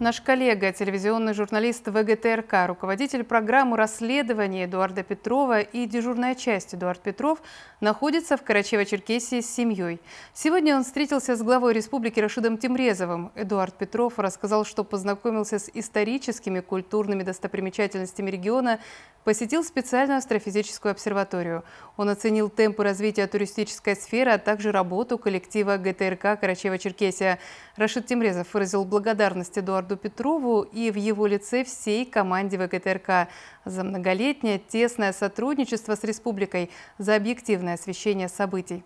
Наш коллега, телевизионный журналист ВГТРК, руководитель программы расследования Эдуарда Петрова и дежурная часть Эдуард Петров находится в Карачево-Черкесии с семьей. Сегодня он встретился с главой республики Рашидом Тимрезовым. Эдуард Петров рассказал, что познакомился с историческими культурными достопримечательностями региона, посетил специальную астрофизическую обсерваторию. Он оценил темпы развития туристической сферы, а также работу коллектива ГТРК Карачева-Черкесия. Рашид Тимрезов выразил благодарность Эдуарду Петрову и в его лице всей команде ВГТРК за многолетнее тесное сотрудничество с республикой, за объективное освещение событий.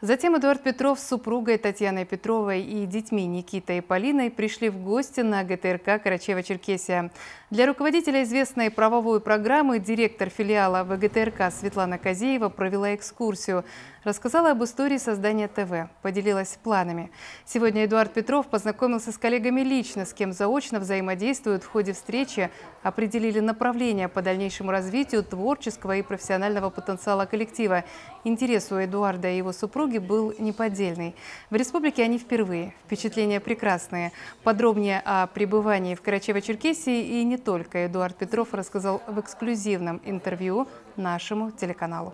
Затем Эдуард Петров с супругой Татьяной Петровой и детьми Никитой и Полиной пришли в гости на ГТРК Карачева-Черкесия. Для руководителя известной правовой программы директор филиала ВГТРК Светлана Казеева провела экскурсию, рассказала об истории создания ТВ, поделилась планами. Сегодня Эдуард Петров познакомился с коллегами лично, с кем заочно взаимодействуют в ходе встречи, определили направление по дальнейшему развитию творческого и профессионального потенциала коллектива. Интерес у Эдуарда и его супруги Калуги был неподдельный. В республике они впервые. Впечатления прекрасные. Подробнее о пребывании в Карачево-Черкесии и не только Эдуард Петров рассказал в эксклюзивном интервью нашему телеканалу.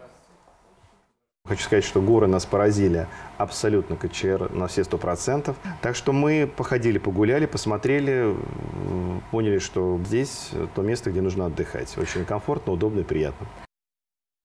Хочу сказать, что горы нас поразили абсолютно КЧР на все сто процентов. Так что мы походили, погуляли, посмотрели, поняли, что здесь то место, где нужно отдыхать. Очень комфортно, удобно и приятно.